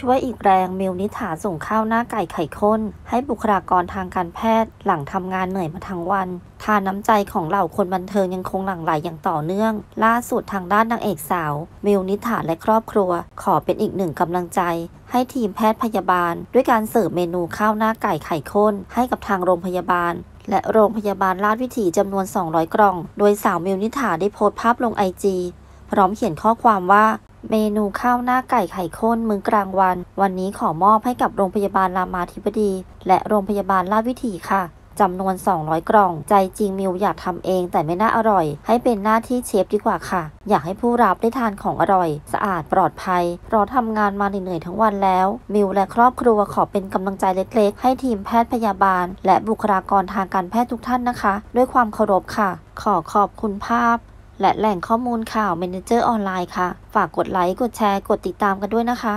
ช่วยอีกแรงมิวนิฐาส่งข้าวหน้าไก่ไข่ข้น ให้บุคลากรทางการแพทย์หลังทำงานเหนื่อยมาทั้งวัน ทานน้ำใจของเหล่าคนบันเทิงยังคงหลั่งไหล อย่างต่อเนื่อง ล่าสุดทางด้านนางเอกสาวมิวนิฐาและครอบครัว ขอเป็นอีกหนึ่งกำลังใจ ให้ทีมแพทย์พยาบาล ด้วยการเสิร์ฟเมนูข้าวหน้าไก่ไข่ข้น ให้กับทางโรงพยาบาล และโรงพยาบาลราชวิถีจำนวน 200 กล่องโดยสาวมิวนิฐาได้โพสต์ภาพลงไอจีพร้อมเขียนข้อความว่าเมนูข้าวหน้าไก่ไข่ข้นมื้อกลางวัน วันนี้ขอมอบให้กับโรงพยาบาลรามาธิบดี และโรงพยาบาลราชวิถีค่ะจำนวน200กล่อง ใจจริงมิวอยากทำเองแต่ไม่น่าอร่อย ให้เป็นหน้าที่เชฟดีกว่าค่ะ อยากให้ผู้รับได้ทานของอร่อย สะอาดปลอดภัยรอทำงานมาเหนื่อยทั้งวันแล้ว มิวและครอบครัวขอเป็นกำลังใจเล็กๆ ให้ทีมแพทย์พยาบาล และบุคลากรทางการแพทย์ทุกท่านนะคะ ด้วยความเคารพค่ะขอขอบคุณภาพและแหล่งข้อมูลข่าวเมนเจอร์ออนไลน์ค่ะ ฝากกดไลค์ กดแชร์กดติดตามกันด้วยนะคะ